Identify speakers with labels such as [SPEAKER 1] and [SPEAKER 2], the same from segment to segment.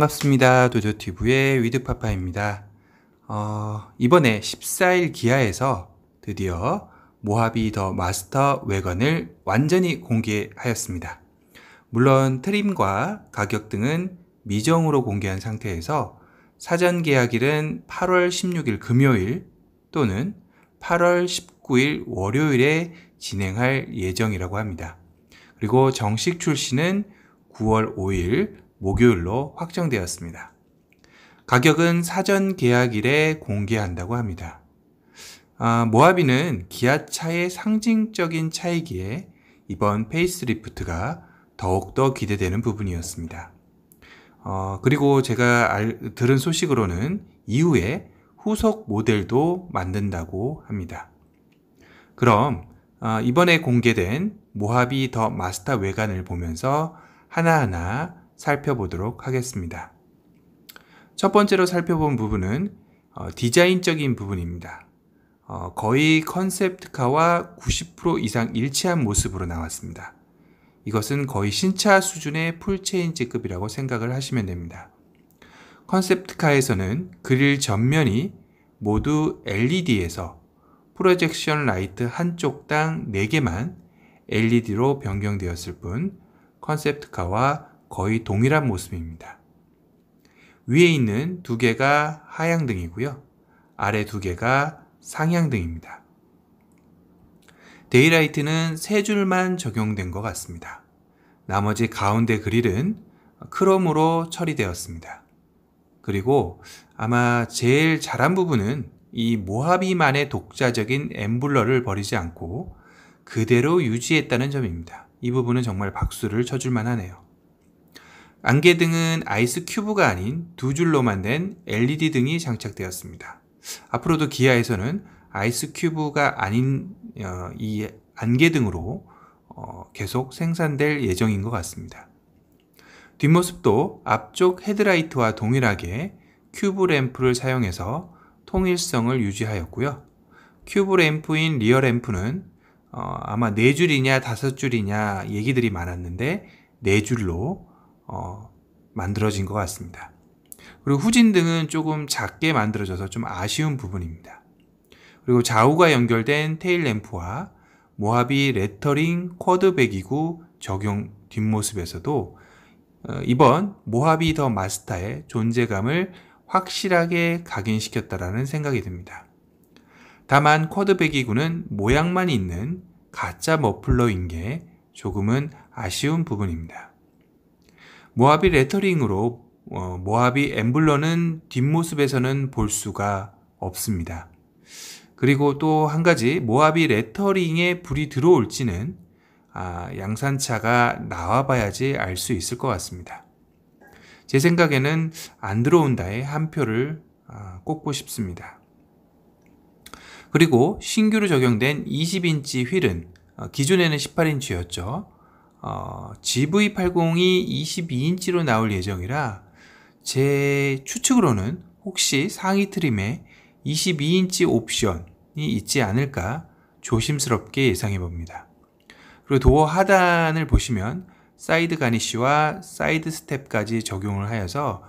[SPEAKER 1] 반갑습니다. 도저티브의 위드파파입니다. 어, 이번에 14일 기하에서 드디어 모하비 더 마스터 외관을 완전히 공개하였습니다. 물론 트림과 가격 등은 미정으로 공개한 상태에서 사전 계약일은 8월 16일 금요일 또는 8월 19일 월요일에 진행할 예정이라고 합니다. 그리고 정식 출시는 9월 5일 목요일로 확정되었습니다. 가격은 사전 계약일에 공개한다고 합니다. 아, 모하비는 기아차의 상징적인 차이기에 이번 페이스리프트가 더욱더 기대되는 부분이었습니다. 어, 그리고 제가 알, 들은 소식으로는 이후에 후속 모델도 만든다고 합니다. 그럼 어, 이번에 공개된 모하비 더 마스터 외관을 보면서 하나하나 살펴보도록 하겠습니다. 첫 번째로 살펴본 부분은 어, 디자인적인 부분입니다. 어, 거의 컨셉트카와 90% 이상 일치한 모습으로 나왔습니다. 이것은 거의 신차 수준의 풀체인지급이라고 생각을 하시면 됩니다. 컨셉트카에서는 그릴 전면이 모두 LED에서 프로젝션 라이트 한쪽당 4개만 LED로 변경되었을 뿐 컨셉트카와 거의 동일한 모습입니다. 위에 있는 두 개가 하향등이고요. 아래 두 개가 상향등입니다. 데이라이트는 세 줄만 적용된 것 같습니다. 나머지 가운데 그릴은 크롬으로 처리되었습니다. 그리고 아마 제일 잘한 부분은 이 모하비만의 독자적인 엠블러를 버리지 않고 그대로 유지했다는 점입니다. 이 부분은 정말 박수를 쳐줄만 하네요. 안개등은 아이스 큐브가 아닌 두 줄로만 된 LED 등이 장착되었습니다. 앞으로도 기아에서는 아이스 큐브가 아닌 어, 이 안개등으로 어, 계속 생산될 예정인 것 같습니다. 뒷모습도 앞쪽 헤드라이트와 동일하게 큐브 램프를 사용해서 통일성을 유지하였고요. 큐브 램프인 리어 램프는 어, 아마 4줄이냐 5줄이냐 얘기들이 많았는데 4줄로 어, 만들어진 것 같습니다. 그리고 후진 등은 조금 작게 만들어져서 좀 아쉬운 부분입니다. 그리고 좌우가 연결된 테일 램프와 모하비 레터링 쿼드 배기구 적용 뒷모습에서도 어, 이번 모하비 더마스터의 존재감을 확실하게 각인시켰다라는 생각이 듭니다. 다만 쿼드 배기구는 모양만 있는 가짜 머플러인 게 조금은 아쉬운 부분입니다. 모하비 레터링으로 어, 모하비 엠블러는 뒷모습에서는 볼 수가 없습니다. 그리고 또 한 가지 모하비 레터링에 불이 들어올지는 아, 양산차가 나와봐야지 알 수 있을 것 같습니다. 제 생각에는 안 들어온다에 한 표를 아, 꽂고 싶습니다. 그리고 신규로 적용된 20인치 휠은 어, 기존에는 18인치였죠. 어, GV80이 22인치로 나올 예정이라 제 추측으로는 혹시 상위 트림에 22인치 옵션이 있지 않을까 조심스럽게 예상해 봅니다. 그리고 도어 하단을 보시면 사이드 가니쉬와 사이드 스텝까지 적용을 하여서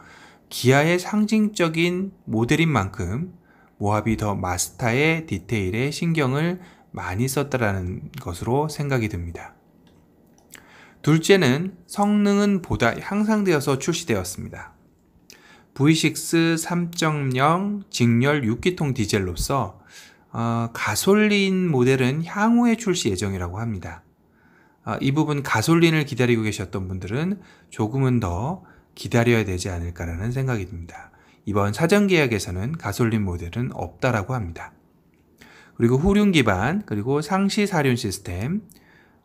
[SPEAKER 1] 기아의 상징적인 모델인 만큼 모하비더 마스타의 디테일에 신경을 많이 썼다라는 것으로 생각이 듭니다. 둘째는 성능은 보다 향상되어서 출시되었습니다. V6 3.0 직렬 6기통 디젤로서 어, 가솔린 모델은 향후에 출시 예정이라고 합니다. 어, 이 부분 가솔린을 기다리고 계셨던 분들은 조금은 더 기다려야 되지 않을까라는 생각이 듭니다. 이번 사전 계약에서는 가솔린 모델은 없다라고 합니다. 그리고 후륜 기반, 그리고 상시 사륜 시스템,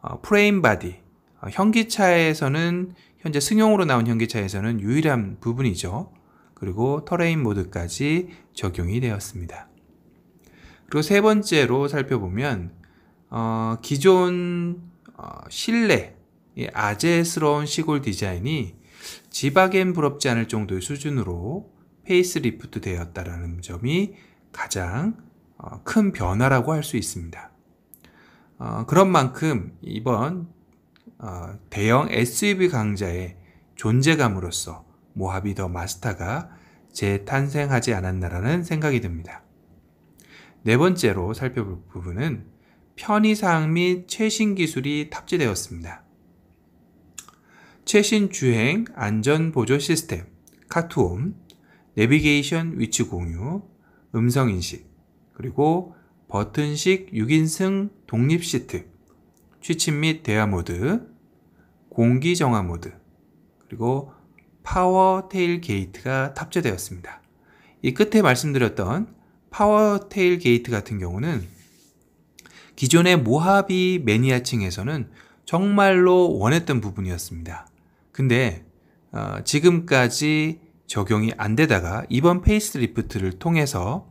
[SPEAKER 1] 어, 프레임 바디, 아, 현기차에서는 현재 승용으로 나온 현기차에서는 유일한 부분이죠. 그리고 터레인 모드까지 적용이 되었습니다. 그리고 세 번째로 살펴보면 어, 기존 어, 실내 아재스러운 시골 디자인이 지박엔 부럽지 않을 정도의 수준으로 페이스리프트 되었다라는 점이 가장 어, 큰 변화라고 할 수 있습니다. 어, 그런 만큼 이번 어, 대형 SUV 강자의 존재감으로서 모하비 더 마스타가 재탄생하지 않았나라는 생각이 듭니다. 네 번째로 살펴볼 부분은 편의사항 및 최신 기술이 탑재되었습니다. 최신 주행 안전보조 시스템, 카투옴, 내비게이션 위치 공유, 음성인식, 그리고 버튼식 6인승 독립 시트, 취침 및 대화 모드, 공기 정화 모드, 그리고 파워 테일 게이트가 탑재되었습니다. 이 끝에 말씀드렸던 파워 테일 게이트 같은 경우는 기존의 모하비 매니아층에서는 정말로 원했던 부분이었습니다. 근데 어, 지금까지 적용이 안 되다가 이번 페이스리프트를 통해서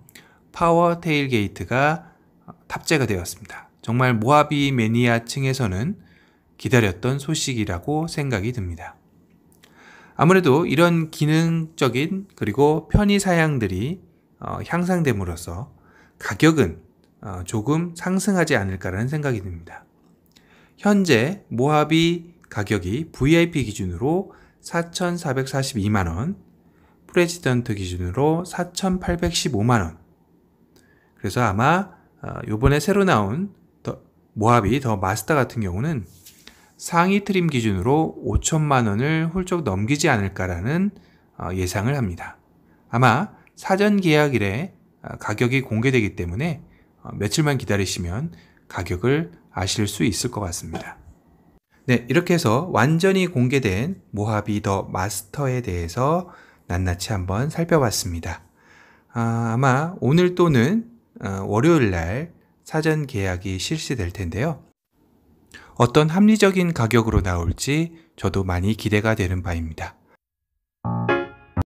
[SPEAKER 1] 파워 테일 게이트가 탑재가 되었습니다. 정말 모하비 매니아층에서는 기다렸던 소식이라고 생각이 듭니다. 아무래도 이런 기능적인 그리고 편의 사양들이 어, 향상됨으로써 가격은 어, 조금 상승하지 않을까라는 생각이 듭니다. 현재 모하비 가격이 VIP 기준으로 4,442만원, 프레지던트 기준으로 4,815만원. 그래서 아마 어, 요번에 새로 나온 모하비더 마스터 같은 경우는 상위 트림 기준으로 5천만 원을 훌쩍 넘기지 않을까라는 어, 예상을 합니다. 아마 사전 계약일에 어, 가격이 공개되기 때문에 어, 며칠만 기다리시면 가격을 아실 수 있을 것 같습니다. 네, 이렇게 해서 완전히 공개된 모하비 더 마스터에 대해서 낱낱이 한번 살펴봤습니다. 아, 마 오늘 또는 월요일 날 사전 계약이 실시될 텐데요. 어떤 합리적인 가격으로 나올지 저도 많이 기대가 되는 바입니다.